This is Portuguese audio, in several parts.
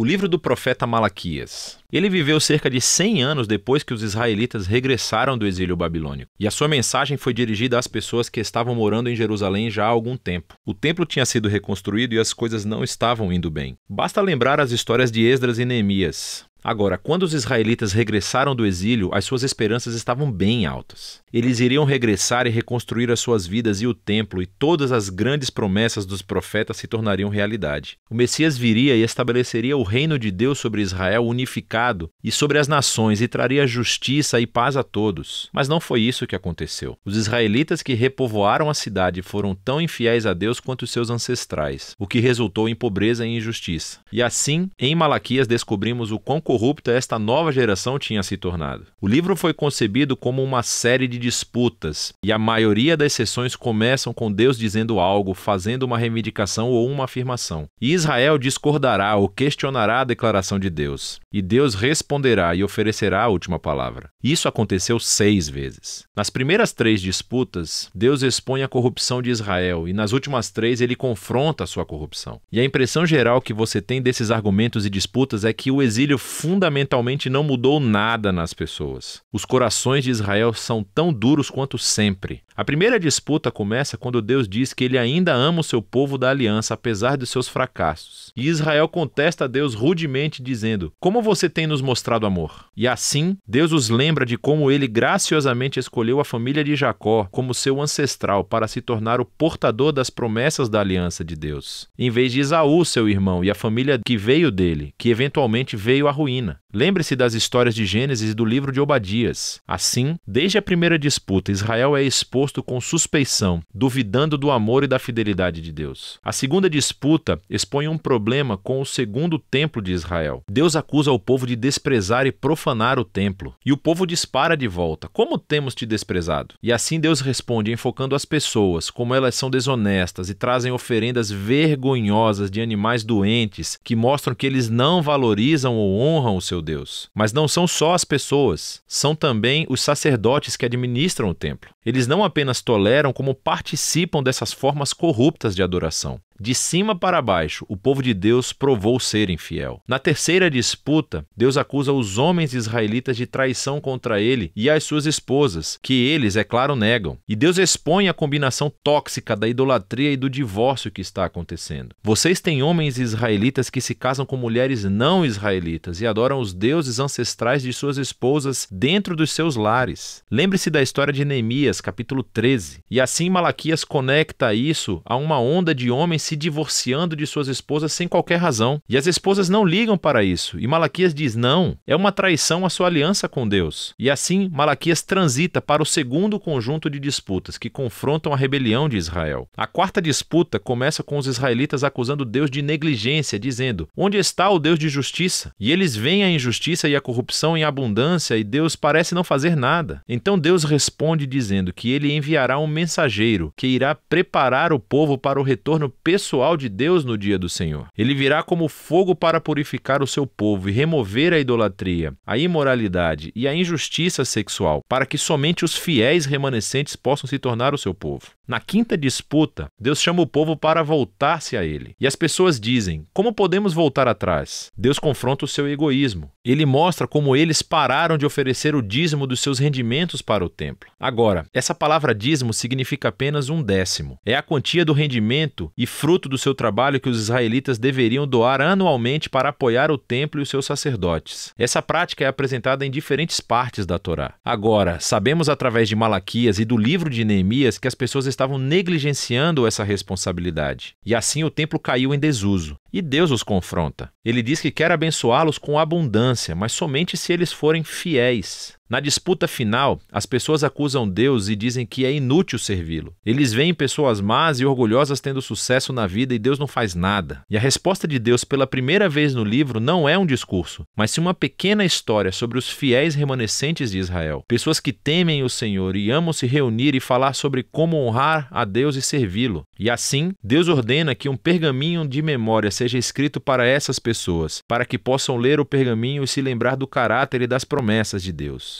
o livro do profeta Malaquias. Ele viveu cerca de 100 anos depois que os israelitas regressaram do exílio babilônico, e a sua mensagem foi dirigida às pessoas que estavam morando em Jerusalém já há algum tempo. O templo tinha sido reconstruído e as coisas não estavam indo bem. Basta lembrar as histórias de Esdras e Neemias. Agora, quando os israelitas regressaram do exílio, as suas esperanças estavam bem altas. Eles iriam regressar e reconstruir as suas vidas e o templo, e todas as grandes promessas dos profetas se tornariam realidade. O Messias viria e estabeleceria o reino de Deus sobre Israel unificado e sobre as nações e traria justiça e paz a todos. Mas não foi isso que aconteceu. Os israelitas que repovoaram a cidade foram tão infiéis a Deus quanto seus ancestrais, o que resultou em pobreza e injustiça. E assim, em Malaquias descobrimos o quão corrupta esta nova geração tinha se tornado. O livro foi concebido como uma série de disputas, e a maioria das sessões começam com Deus dizendo algo, fazendo uma reivindicação ou uma afirmação. E Israel discordará ou questionará a declaração de Deus, e Deus responderá e oferecerá a última palavra. Isso aconteceu seis vezes. Nas primeiras três disputas, Deus expõe a corrupção de Israel, e nas últimas três ele confronta a sua corrupção. E a impressão geral que você tem desses argumentos e disputas é que o exílio fundamentalmente não mudou nada nas pessoas. Os corações de Israel são tão duros quanto sempre. A primeira disputa começa quando Deus diz que ele ainda ama o seu povo da aliança, apesar de seus fracassos. E Israel contesta a Deus rudemente, dizendo: Como você tem nos mostrado amor? E assim, Deus os lembra de como ele graciosamente escolheu a família de Jacó como seu ancestral para se tornar o portador das promessas da aliança de Deus, em vez de Isaú, seu irmão, e a família que veio dele, que eventualmente veio a ruína Lembre-se das histórias de Gênesis e do livro de Obadias. Assim, desde a primeira disputa, Israel é exposto com suspeição, duvidando do amor e da fidelidade de Deus. A segunda disputa expõe um problema com o segundo templo de Israel. Deus acusa o povo de desprezar e profanar o templo, e o povo dispara de volta: Como temos te desprezado? E assim Deus responde, enfocando as pessoas, como elas são desonestas e trazem oferendas vergonhosas de animais doentes que mostram que eles não valorizam ou honram honram o seu Deus. Mas não são só as pessoas, são também os sacerdotes que administram o templo. Eles não apenas toleram, como participam dessas formas corruptas de adoração. De cima para baixo, o povo de Deus provou ser infiel. Na terceira disputa, Deus acusa os homens israelitas de traição contra ele e as suas esposas, que eles, é claro, negam. E Deus expõe a combinação tóxica da idolatria e do divórcio que está acontecendo. Vocês têm homens israelitas que se casam com mulheres não israelitas e adoram os deuses ancestrais de suas esposas dentro dos seus lares. Lembre-se da história de Neemias, capítulo 13. E assim Malaquias conecta isso a uma onda de homens se divorciando de suas esposas sem qualquer razão. E as esposas não ligam para isso. E Malaquias diz: não, é uma traição à sua aliança com Deus. E assim, Malaquias transita para o segundo conjunto de disputas que confrontam a rebelião de Israel. A quarta disputa começa com os israelitas acusando Deus de negligência, dizendo: onde está o Deus de justiça? E eles veem a injustiça e a corrupção em abundância e Deus parece não fazer nada. Então Deus responde dizendo que ele enviará um mensageiro que irá preparar o povo para o retorno pessoal pessoal de Deus no dia do Senhor. Ele virá como fogo para purificar o seu povo e remover a idolatria, a imoralidade e a injustiça sexual, para que somente os fiéis remanescentes possam se tornar o seu povo. Na quinta disputa, Deus chama o povo para voltar-se a ele. E as pessoas dizem: Como podemos voltar atrás? Deus confronta o seu egoísmo. Ele mostra como eles pararam de oferecer o dízimo dos seus rendimentos para o templo. Agora, essa palavra dízimo significa apenas um décimo. É a quantia do rendimento e fruto do seu trabalho que os israelitas deveriam doar anualmente para apoiar o templo e os seus sacerdotes. Essa prática é apresentada em diferentes partes da Torá. Agora, sabemos através de Malaquias e do livro de Neemias que as pessoas estavam negligenciando essa responsabilidade. E assim o templo caiu em desuso. E Deus os confronta. Ele diz que quer abençoá-los com abundância, mas somente se eles forem fiéis. Na disputa final, as pessoas acusam Deus e dizem que é inútil servi-lo. Eles veem pessoas más e orgulhosas tendo sucesso na vida e Deus não faz nada. E a resposta de Deus pela primeira vez no livro não é um discurso, mas sim uma pequena história sobre os fiéis remanescentes de Israel, pessoas que temem o Senhor e amam se reunir e falar sobre como honrar a Deus e servi-lo. E assim, Deus ordena que um pergaminho de memória seja escrito para essas pessoas, para que possam ler o pergaminho e se lembrar do caráter e das promessas de Deus.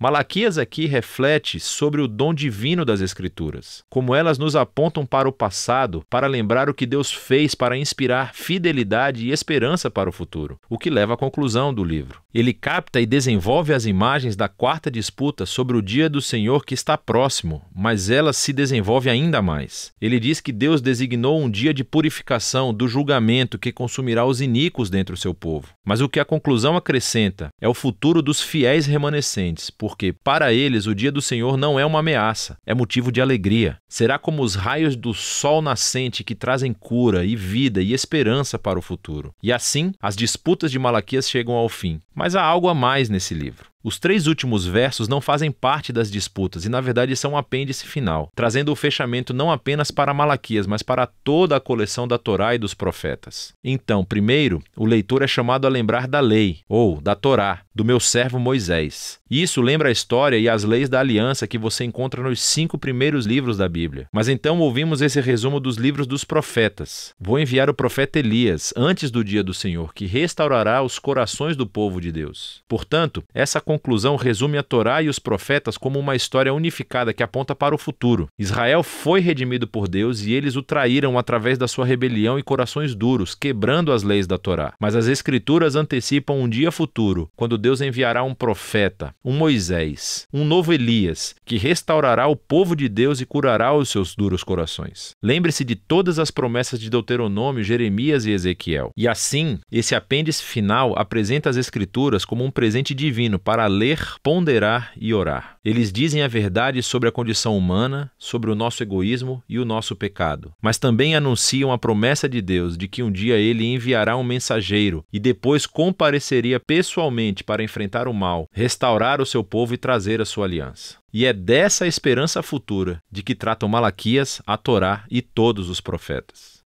Malaquias aqui reflete sobre o dom divino das Escrituras, como elas nos apontam para o passado, para lembrar o que Deus fez para inspirar fidelidade e esperança para o futuro, o que leva à conclusão do livro. Ele capta e desenvolve as imagens da quarta disputa sobre o dia do Senhor que está próximo, mas ela se desenvolve ainda mais. Ele diz que Deus designou um dia de purificação do julgamento que consumirá os iníquos dentro do seu povo. Mas o que a conclusão acrescenta é o futuro dos fiéis remanescentes, por porque para eles o dia do Senhor não é uma ameaça, é motivo de alegria. Será como os raios do sol nascente que trazem cura e vida e esperança para o futuro. E assim, as disputas de Malaquias chegam ao fim. Mas há algo a mais nesse livro. Os três últimos versos não fazem parte das disputas e, na verdade, são um apêndice final, trazendo o fechamento não apenas para Malaquias, mas para toda a coleção da Torá e dos profetas. Então, primeiro, o leitor é chamado a lembrar da lei, ou da Torá, do meu servo Moisés. Isso lembra a história e as leis da aliança que você encontra nos cinco primeiros livros da Bíblia. Mas então ouvimos esse resumo dos livros dos profetas. Vou enviar o profeta Elias antes do dia do Senhor, que restaurará os corações do povo de Deus. Portanto, essa conclusão resume a Torá e os profetas como uma história unificada que aponta para o futuro. Israel foi redimido por Deus e eles o traíram através da sua rebelião e corações duros, quebrando as leis da Torá. Mas as Escrituras antecipam um dia futuro, quando Deus enviará um profeta, um Moisés, um novo Elias, que restaurará o povo de Deus e curará os seus duros corações. Lembre-se de todas as promessas de Deuteronômio, Jeremias e Ezequiel. E assim, esse apêndice final apresenta as Escrituras como um presente divino para para ler, ponderar e orar. Eles dizem a verdade sobre a condição humana, sobre o nosso egoísmo e o nosso pecado, mas também anunciam a promessa de Deus de que um dia ele enviará um mensageiro e depois compareceria pessoalmente para enfrentar o mal, restaurar o seu povo e trazer a sua aliança. E é dessa esperança futura de que tratam Malaquias, a Torá e todos os profetas.